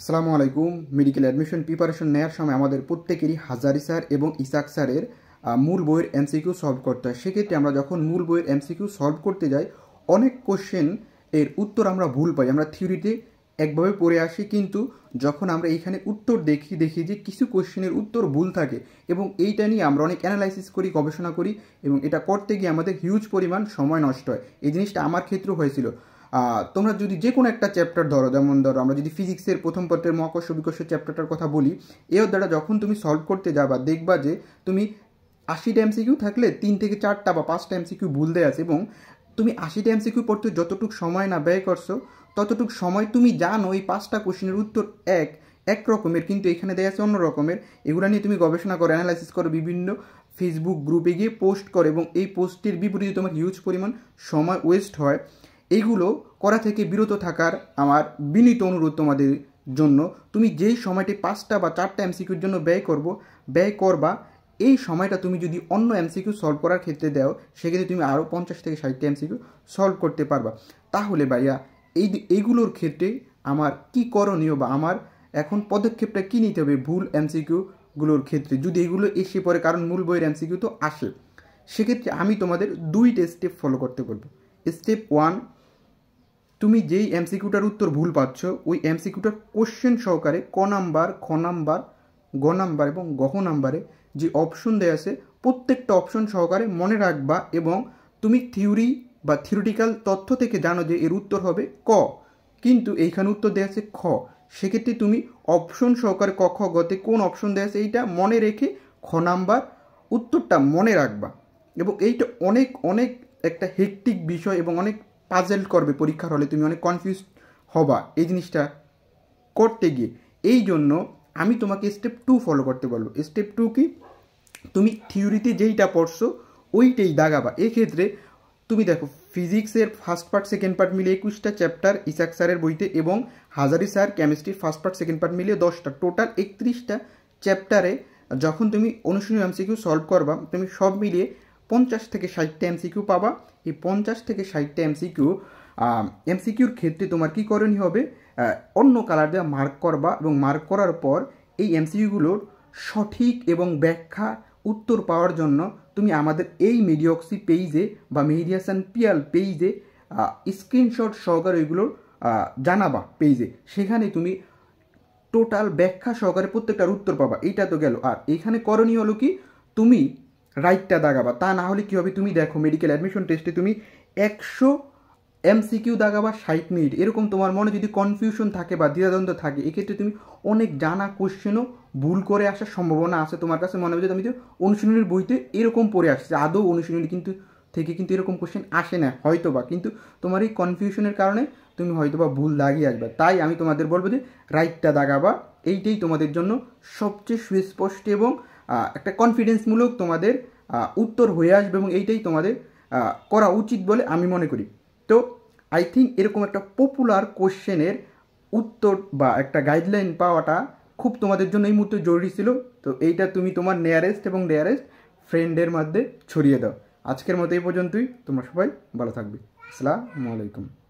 আসসালামু আলাইকুম medical admission preparation নেওয়ার সময় আমাদের প্রত্যেকেরই হাজারি স্যার এবং ইসাক স্যারের মূল বইয়ের এমসিকিউ সলভ করতে হয় সেক্ষেত্রে আমরা যখন মূল বইয়ের এমসিকিউ সলভ করতে যাই অনেক কোশ্চেন এর উত্তর আমরা ভুল পাই আমরা থিওরিতে একভাবে পড়ে আসি কিন্তু যখন আমরা এইখানে উত্তর দেখি দেখি যে কিছু কোশ্চেনের উত্তর ভুল থাকে এবং এইটা নিয়ে আমরা অনেক অ্যানালাইসিস করি গবেষণা করি এবং এটা করতে গিয়ে আমাদের হিউজ পরিমাণ সময় নষ্ট হয় এই জিনিসটা আমার ক্ষেত্রেও হয়েছিল তোমরা যদি যে কোনো একটা চ্যাপ্টার ধরো যেমন ধরো আমরা যদি ফিজিক্সের প্রথম পত্রের মহাকর্ষ বিকর্ষ চ্যাপ্টারটার কথা বলি এর অধ্যায়টা যখন তুমি সলভ করতে যাবা দেখবা যে তুমি আশিটা এমসিকিউ থাকলে তিন থেকে চারটা বা পাঁচটা এমসিকিউ ভুল দেয়া আছে এবং তুমি আশিটা এমসিকিউ পড়তে যতটুকু সময় না ব্যয় করছো ততটুক সময় তুমি জানো এই পাঁচটা কোশ্চেনের উত্তর এক এক রকমের কিন্তু এখানে দেয়া আছে অন্য রকমের এগুলো নিয়ে তুমি গবেষণা করো অ্যানালাইসিস করো বিভিন্ন ফেসবুক গ্রুপে গিয়ে পোস্ট করো এবং এই পোস্টের বিপরীতে তোমার হিউজ পরিমাণ সময় ওয়েস্ট হয় এগুলো করা থেকে বিরত থাকার আমার বিনীত অনুরোধ তোমাদের জন্য তুমি যেই সময়টি পাঁচটা বা চারটা এমসিকিউর জন্য ব্যয় করব ব্যয় করবা এই সময়টা তুমি যদি অন্য এমসিকিউ সলভ করার ক্ষেত্রে দেও সেক্ষেত্রে তুমি আরও পঞ্চাশ থেকে ষাটটা এমসিকিউ সলভ করতে পারবা তাহলে ভাইয়া এই এইগুলোর ক্ষেত্রে আমার কি করণীয় বা আমার এখন পদক্ষেপটা কী নিতে হবে ভুল এমসিকিউগুলোর ক্ষেত্রে যদি এগুলো এসে পড়ে কারণ মূল বইয়ের এমসিকিউ তো আসে সেক্ষেত্রে আমি তোমাদের দুইটা স্টেপ ফলো করতে বলব স্টেপ ওয়ান তুমি যেই এমসিকিউটার উত্তর ভুল পাচ্ছ ওই এমসিকিউটার কোশ্চেন সহকারে ক নাম্বার খ নাম্বার গ নাম্বার এবং গহ নাম্বারে যে অপশন দেয়া আছে প্রত্যেকটা অপশন সহকারে মনে রাখবা এবং তুমি থিওরি বা থিওরিটিক্যাল তথ্য থেকে জানো যে এর উত্তর হবে ক কিন্তু এইখানে উত্তর দেওয়া আছে খ সেক্ষেত্রে তুমি অপশন সহকারে ক খ গতে কোন অপশন দেওয়া আছে এইটা মনে রেখে খ নাম্বার উত্তরটা মনে রাখবা এবং এইটা অনেক অনেক একটা হেকটিক বিষয় এবং অনেক পাজেল করবে পরীক্ষার হলে তুমি অনেক কনফিউজ হবা এই জিনিসটা করতে গিয়ে এই জন্য আমি তোমাকে স্টেপ টু ফলো করতে বলবো স্টেপ টু কি তুমি থিওরিতে যেইটা পড়ছো ওইটাই দাগাবা এক্ষেত্রে তুমি দেখো ফিজিক্সের ফার্স্ট পার্ট সেকেন্ড পার্ট মিলে একুশটা চ্যাপ্টার ইসাক স্যারের বইতে এবং হাজারি স্যার কেমিস্ট্রির ফার্স্ট পার্ট সেকেন্ড পার্ট মিলিয়ে দশটা টোটাল একত্রিশটা চ্যাপ্টারে যখন তুমি অনুশীলন এমসিকিউ সলভ করবা তুমি সব মিলিয়ে পঞ্চাশ থেকে ষাটটা এমসিকিউ পাবা এই পঞ্চাশ থেকে ষাটটা এমসিকিউ এমসিকিউর ক্ষেত্রে তোমার কি করণীয় হবে অন্য কালার দেওয়া মার্ক করবা এবং মার্ক করার পর এই এমসিকিউগুলোর সঠিক এবং ব্যাখ্যা উত্তর পাওয়ার জন্য তুমি আমাদের এই মিডিয়ক্সি পেইজে বা মেডিয়াসান পিয়াল পেইজে স্ক্রিনশট সহকারে ওইগুলোর জানাবা পেইজে সেখানে তুমি টোটাল ব্যাখ্যা সহকারে প্রত্যেকটার উত্তর পাবা এইটা তো গেল আর এখানে করণীয় হলো কি তুমি রাইটটা দাগাবা তা না হলে কী হবে তুমি দেখো মেডিকেল অ্যাডমিশন টেস্টে তুমি একশো এমসিকিউ দাগাবা ষাট মিনিট এরকম তোমার মনে যদি কনফিউশন থাকে বা দ্বিধাদ্বন্দ্ব থাকে এক্ষেত্রে তুমি অনেক জানা কোশ্চেনও ভুল করে আসার সম্ভাবনা আছে তোমার কাছে মনে হবে যে তুমি যে অনুশীলনীর বইতে এরকম পড়ে আসছে আদৌ অনুশীলনী কিন্তু থেকে কিন্তু এরকম কোশ্চেন আসে না হয়তো বা কিন্তু তোমার এই কনফিউশনের কারণে তুমি হয়তো বা ভুল দাগিয়ে আসবে তাই আমি তোমাদের বলবো যে রাইটটা দাগাবা এইটাই তোমাদের জন্য সবচেয়ে সুস্পষ্ট এবং একটা কনফিডেন্সমূলক তোমাদের উত্তর হয়ে আসবে এবং এইটাই তোমাদের করা উচিত বলে আমি মনে করি তো আই থিঙ্ক এরকম একটা পপুলার কোশ্চেনের উত্তর বা একটা গাইডলাইন পাওয়াটা খুব তোমাদের জন্য এই মুহূর্তে জরুরি ছিল তো এইটা তুমি তোমার নেয়ারেস্ট এবং নেয়ারেস্ট ফ্রেন্ডের মধ্যে ছড়িয়ে দাও আজকের মতো এই পর্যন্তই তোমরা সবাই ভালো থাকবে আসসালামু আলাইকুম